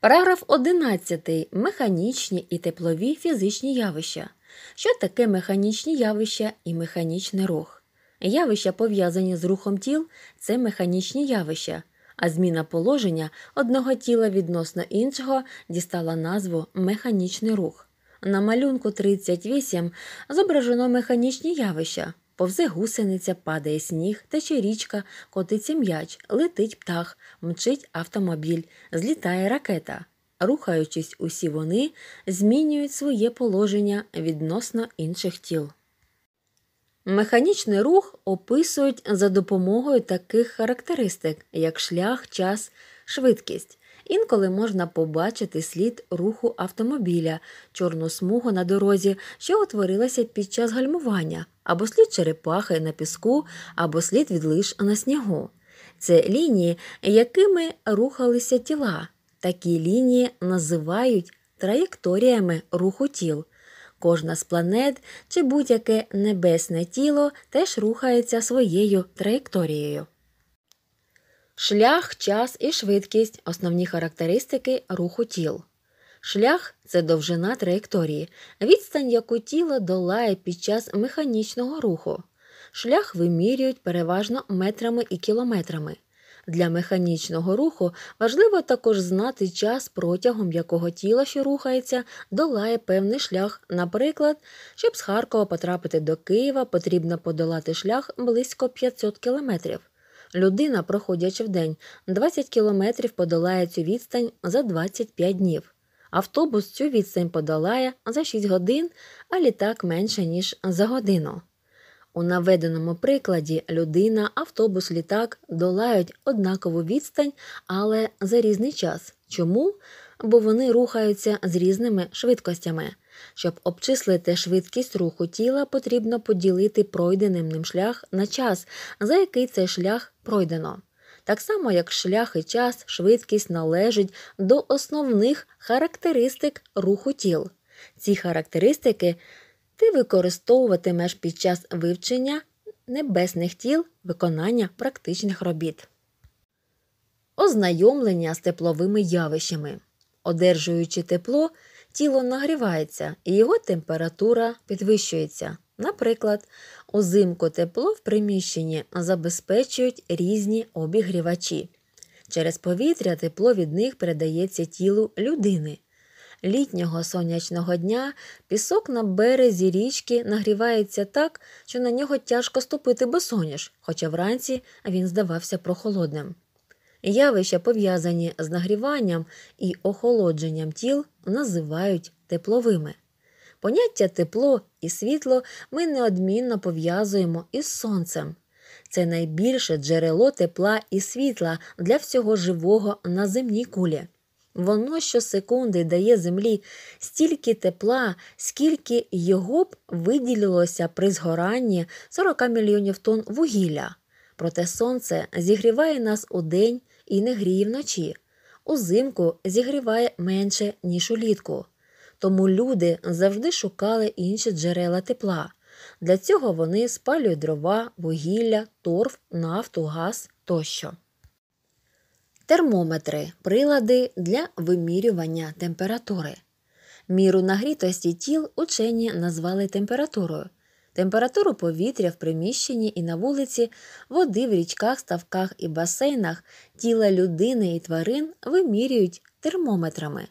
Параграф 11. Механічні і теплові фізичні явища. Що таке механічні явища і механічний рух? Явища, пов'язані з рухом тіл, це механічні явища, а зміна положення одного тіла відносно іншого дістала назву механічний рух. На малюнку 38 зображено механічні явища. Повзе гусениця, падає сніг, тече річка, котиться м'яч, летить птах, мчить автомобіль, злітає ракета. Рухаючись, усі вони змінюють своє положення відносно інших тіл. Механічний рух описують за допомогою таких характеристик, як шлях, час, швидкість. Інколи можна побачити слід руху автомобіля, чорну смугу на дорозі, що утворилася під час гальмування або слід черепахи на піску, або слід від лиш на снігу. Це лінії, якими рухалися тіла. Такі лінії називають траєкторіями руху тіл. Кожна з планет чи будь-яке небесне тіло теж рухається своєю траєкторією. Шлях, час і швидкість основні характеристики руху тіл. Шлях це довжина траєкторії, відстань яку тіло долає під час механічного руху. Шлях вимірюють переважно метрами і кілометрами. Для механічного руху важливо також знати час, протягом якого тіло, що рухається, долає певний шлях. Наприклад, щоб з Харкова потрапити до Києва, потрібно подолати шлях близько 500 кілометрів. Людина, проходячи в день 20 кілометрів, подолає цю відстань за 25 днів. Автобус цю відстань подолає за 6 годин, а літак менше, ніж за годину. У наведеному прикладі людина, автобус, літак долають однакову відстань, але за різний час. Чому? Бо вони рухаються з різними швидкостями. Щоб обчислити швидкість руху тіла, потрібно поділити пройденим ним шлях на час, за який цей шлях пройдено так само як шлях і час, швидкість належить до основних характеристик руху тіл. Ці характеристики ти використовуватимеш під час вивчення небесних тіл виконання практичних робіт. Ознайомлення з тепловими явищами. Одержуючи тепло, тіло нагрівається і його температура підвищується. Наприклад, озимку тепло в приміщенні забезпечують різні обігрівачі. Через повітря тепло від них передається тілу людини. Літнього сонячного дня пісок на березі річки нагрівається так, що на нього тяжко ступити соняш, хоча вранці він здавався прохолодним. Явища, пов'язані з нагріванням і охолодженням тіл, називають тепловими. Поняття тепло і світло ми неодмінно пов'язуємо із сонцем. Це найбільше джерело тепла і світла для всього живого на земній кулі. Воно щосекунди дає землі стільки тепла, скільки його б виділилося при згоранні 40 мільйонів тонн вугілля. Проте сонце зігріває нас у день і не гріє вночі. Узимку зігріває менше, ніж улітку тому люди завжди шукали інші джерела тепла. Для цього вони спалюють дрова, вугілля, торф, нафту, газ тощо. Термометри прилади для вимірювання температури. Міру нагрітості тіл учені назвали температурою. Температуру повітря в приміщенні і на вулиці, води в річках, ставках і басейнах тіла людини і тварин вимірюють термометрами.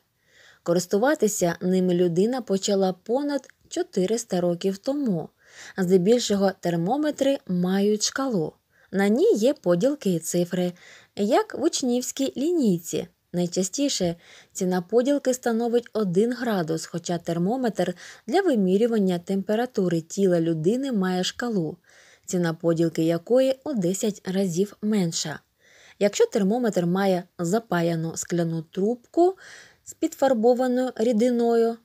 Користуватися ними людина почала понад 400 років тому. Здебільшого термометри мають шкалу. На ній є поділки і цифри, як в учнівській лінійці. Найчастіше ціна поділки становить 1 градус, хоча термометр для вимірювання температури тіла людини має шкалу, ціна поділки якої у 10 разів менша. Якщо термометр має запаяну скляну трубку, з підфарбованою рідиною,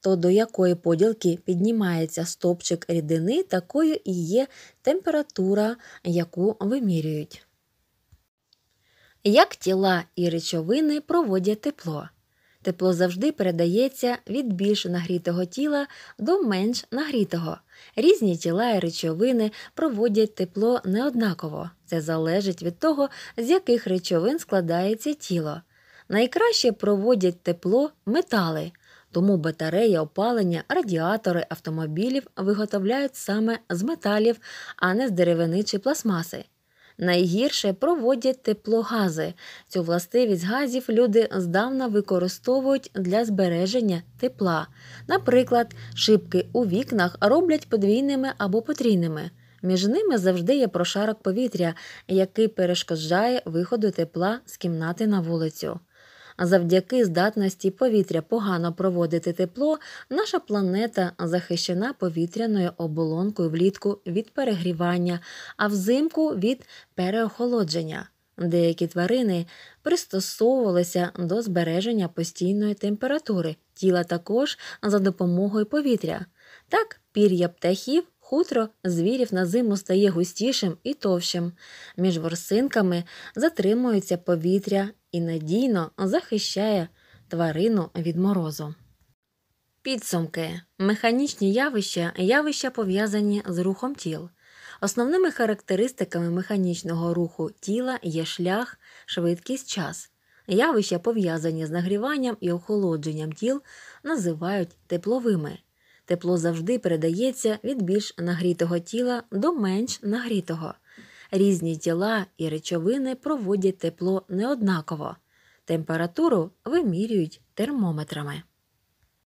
то до якої поділки піднімається стопчик рідини, такою і є температура, яку вимірюють. Як тіла і речовини проводять тепло. Тепло завжди передається від більш нагрітого тіла до менш нагрітого. Різні тіла і речовини проводять тепло неоднаково. Це залежить від того, з яких речовин складається тіло. Найкраще проводять тепло метали, тому батареї, опалення, радіатори автомобілів виготовляють саме з металів, а не з деревини чи пластмаси. Найгірше проводять теплогази. Цю властивість газів люди здавна використовують для збереження тепла. Наприклад, шибки у вікнах роблять подвійними або потрійними. Між ними завжди є прошарок повітря, який перешкоджає виходу тепла з кімнати на вулицю завдяки здатності повітря погано проводити тепло, наша планета захищена повітряною оболонкою влітку від перегрівання, а взимку від переохолодження. Деякі тварини пристосовувалися до збереження постійної температури тіла також за допомогою повітря. Так, пір'я птахів. Хутро звірів на зиму стає густішим і товщим. Між ворсинками затримується повітря і надійно захищає тварину від морозу. Підсумки механічні явища явища пов'язані з рухом тіл. Основними характеристиками механічного руху тіла є шлях, швидкість час. Явища, пов'язані з нагріванням і охолодженням тіл, називають тепловими. Тепло завжди передається від більш нагрітого тіла до менш нагрітого. Різні тіла і речовини проводять тепло неоднаково, температуру вимірюють термометрами.